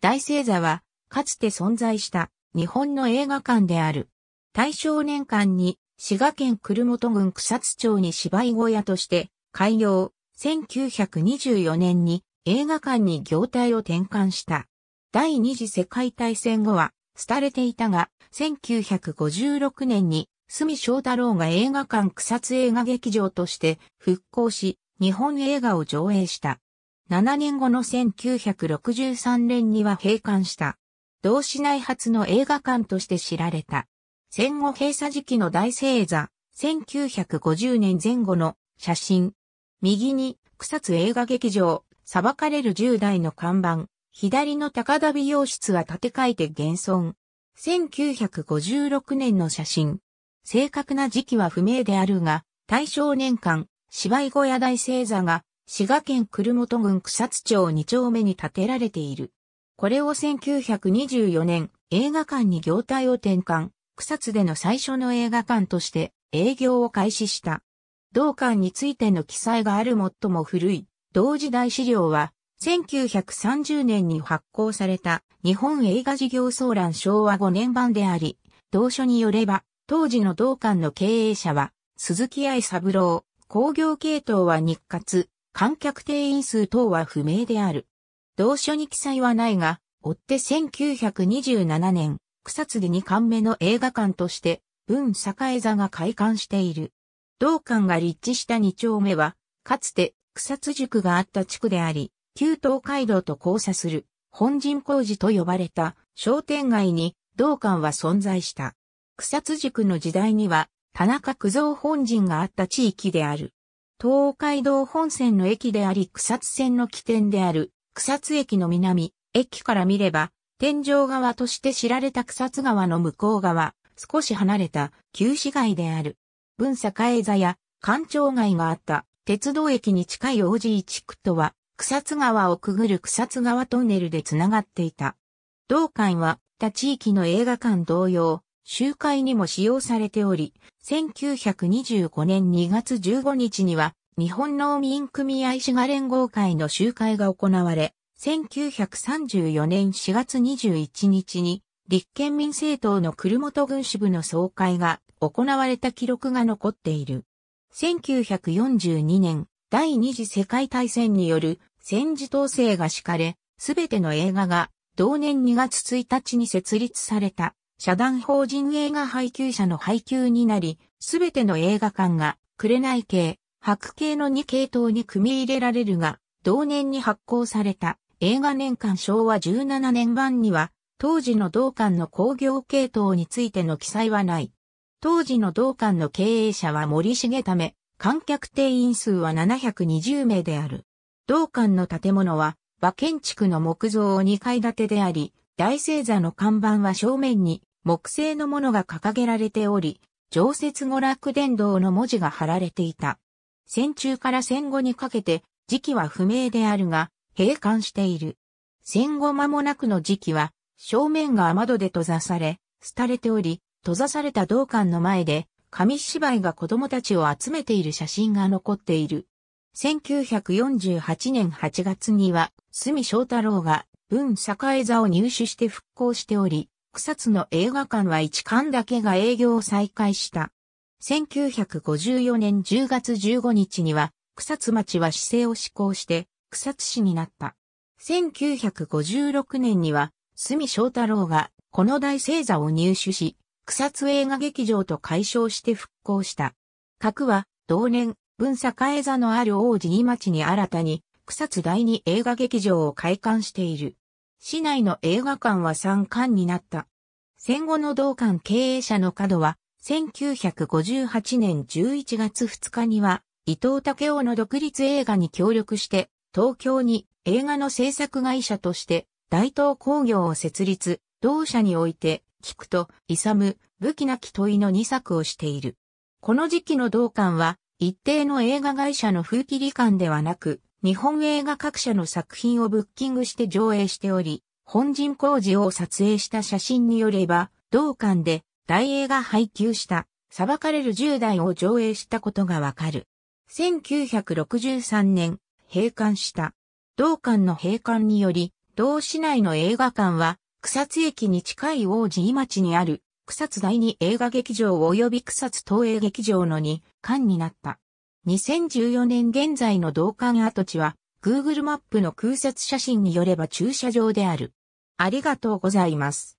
大星座は、かつて存在した日本の映画館である。大正年間に滋賀県久留本郡草津町に芝居小屋として開業、1924年に映画館に業態を転換した。第二次世界大戦後は廃れていたが、1956年に住翔太郎が映画館草津映画劇場として復興し、日本映画を上映した。7年後の1963年には閉館した。同市内初の映画館として知られた。戦後閉鎖時期の大星座、1950年前後の写真。右に草津映画劇場、裁かれる10代の看板。左の高田美容室は建て替えて現存。1956年の写真。正確な時期は不明であるが、大正年間、芝居小屋大星座が滋賀県久留本郡草津町二丁目に建てられている。これを1924年、映画館に業態を転換、草津での最初の映画館として営業を開始した。同館についての記載がある最も古い、同時代資料は、1930年に発行された日本映画事業総覧昭和5年版であり、同書によれば、当時の同館の経営者は、鈴木愛三郎、工業系統は日活、観客定員数等は不明である。同書に記載はないが、追って1927年、草津で2巻目の映画館として、文栄座が開館している。同館が立地した2丁目は、かつて草津塾があった地区であり、旧東海道と交差する本陣工事と呼ばれた商店街に同館は存在した。草津塾の時代には、田中九蔵本陣があった地域である。東海道本線の駅であり草津線の起点である草津駅の南、駅から見れば、天井川として知られた草津川の向こう側、少し離れた旧市街である。文佐海座や官庁街があった鉄道駅に近い王子一地区とは、草津川をくぐる草津川トンネルでつながっていた。同館は、他地域の映画館同様、集会にも使用されており、1925年2月15日には、日本農民組合滋賀連合会の集会が行われ、1934年4月21日に、立憲民政党の久留本軍支部の総会が行われた記録が残っている。1942年、第二次世界大戦による戦時統制が敷かれ、すべての映画が同年2月1日に設立された。社団法人映画配給者の配給になり、すべての映画館が、紅系、白系の2系統に組み入れられるが、同年に発行された映画年間昭和17年版には、当時の同館の工業系統についての記載はない。当時の同館の経営者は森重ため、観客定員数は720名である。同館の建物は、和建築の木造2階建てであり、大星座の看板は正面に木製のものが掲げられており、常設娯楽殿堂の文字が貼られていた。戦中から戦後にかけて、時期は不明であるが、閉館している。戦後間もなくの時期は、正面が雨戸で閉ざされ、廃れており、閉ざされた道館の前で、紙芝居が子供たちを集めている写真が残っている。1948年8月には、隅翔太郎が、文栄座を入手して復興しており、草津の映画館は1館だけが営業を再開した。1954年10月15日には、草津町は市政を施行して、草津市になった。1956年には、住翔太郎が、この大星座を入手し、草津映画劇場と解消して復興した。角は、同年、文栄座のある王子に町に新たに、草津第二映画劇場を開館している。市内の映画館は3館になった。戦後の同館経営者の角は、1958年11月2日には、伊藤武雄の独立映画に協力して、東京に映画の制作会社として、大東工業を設立、同社において、聞くと、勇、武器なき問いの2作をしている。この時期の同館は、一定の映画会社の風紀理館ではなく、日本映画各社の作品をブッキングして上映しており、本陣工事を撮影した写真によれば、同館で大映が配給した裁かれる10代を上映したことがわかる。1963年、閉館した。同館の閉館により、同市内の映画館は、草津駅に近い王子井町にある、草津第二映画劇場及び草津東映劇場の2館になった。2014年現在の同館跡地は Google マップの空撮写真によれば駐車場である。ありがとうございます。